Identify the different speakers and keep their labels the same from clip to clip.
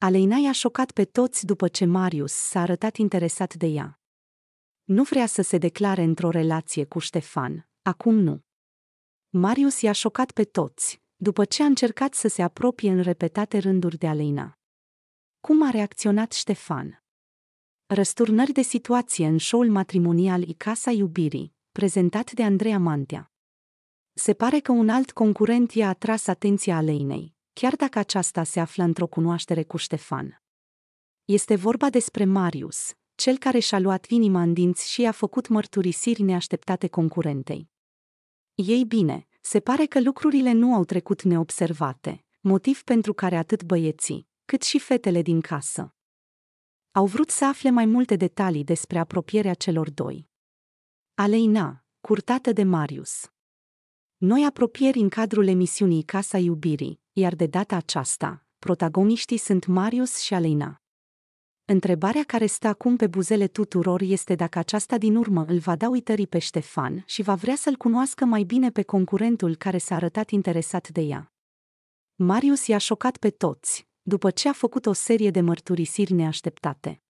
Speaker 1: Aleina i-a șocat pe toți după ce Marius s-a arătat interesat de ea. Nu vrea să se declare într-o relație cu Ștefan, acum nu. Marius i-a șocat pe toți, după ce a încercat să se apropie în repetate rânduri de Aleina. Cum a reacționat Ștefan? Răsturnări de situație în show-ul matrimonial I Casa Iubirii, prezentat de Andreea Mantea. Se pare că un alt concurent i-a atras atenția Aleinei, chiar dacă aceasta se află într-o cunoaștere cu Ștefan. Este vorba despre Marius, cel care și-a luat inima în dinți și i-a făcut mărturisiri neașteptate concurentei. Ei bine, se pare că lucrurile nu au trecut neobservate, motiv pentru care atât băieții, cât și fetele din casă au vrut să afle mai multe detalii despre apropierea celor doi. Aleina, curtată de Marius. Noi apropieri în cadrul emisiunii Casa Iubirii, iar de data aceasta, protagoniștii sunt Marius și Alina. Întrebarea care stă acum pe buzele tuturor este dacă aceasta din urmă îl va da uitării pe Ștefan și va vrea să-l cunoască mai bine pe concurentul care s-a arătat interesat de ea. Marius i-a șocat pe toți, după ce a făcut o serie de mărturisiri neașteptate.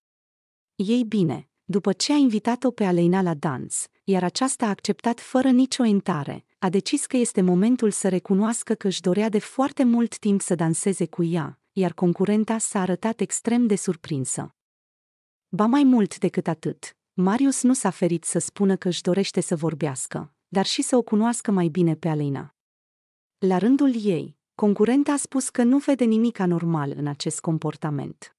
Speaker 1: Ei bine, după ce a invitat-o pe Aleina la dans, iar aceasta a acceptat fără nicio intare, a decis că este momentul să recunoască că își dorea de foarte mult timp să danseze cu ea, iar concurenta s-a arătat extrem de surprinsă. Ba mai mult decât atât, Marius nu s-a ferit să spună că își dorește să vorbească, dar și să o cunoască mai bine pe Alina. La rândul ei, concurenta a spus că nu vede nimic anormal în acest comportament.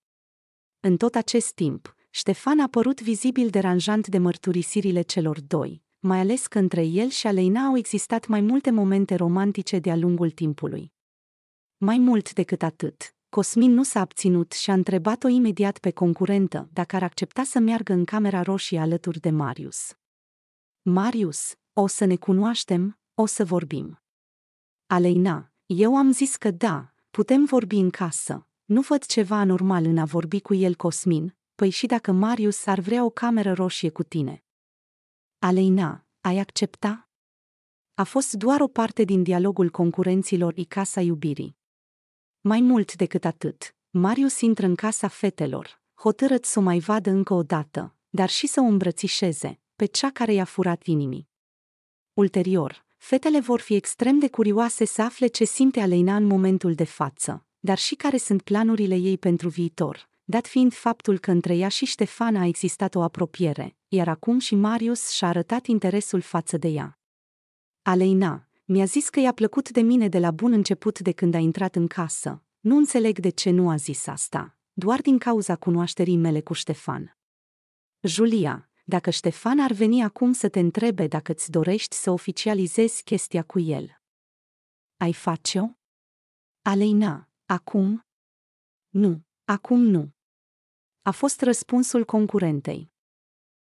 Speaker 1: În tot acest timp, Ștefan a părut vizibil deranjant de mărturisirile celor doi, mai ales că între el și Aleina au existat mai multe momente romantice de-a lungul timpului. Mai mult decât atât, Cosmin nu s-a abținut și a întrebat-o imediat pe concurentă dacă ar accepta să meargă în camera roșie alături de Marius. Marius, o să ne cunoaștem, o să vorbim. Aleina, eu am zis că da, putem vorbi în casă, nu văd ceva anormal în a vorbi cu el Cosmin, păi și dacă Marius ar vrea o cameră roșie cu tine, Aleina, ai accepta? A fost doar o parte din dialogul concurenților i Casa Iubirii. Mai mult decât atât, Marius intră în casa fetelor, hotărât să o mai vadă încă o dată, dar și să o îmbrățișeze, pe cea care i-a furat inimii. Ulterior, fetele vor fi extrem de curioase să afle ce simte Aleina în momentul de față, dar și care sunt planurile ei pentru viitor, dat fiind faptul că între ea și Ștefan a existat o apropiere, iar acum și Marius și-a arătat interesul față de ea. Aleina, mi-a zis că i-a plăcut de mine de la bun început de când a intrat în casă. Nu înțeleg de ce nu a zis asta, doar din cauza cunoașterii mele cu Ștefan. Julia, dacă Ștefan ar veni acum să te întrebe dacă îți dorești să oficializezi chestia cu el. Ai face-o? Aleina, acum? Nu, acum nu a fost răspunsul concurentei.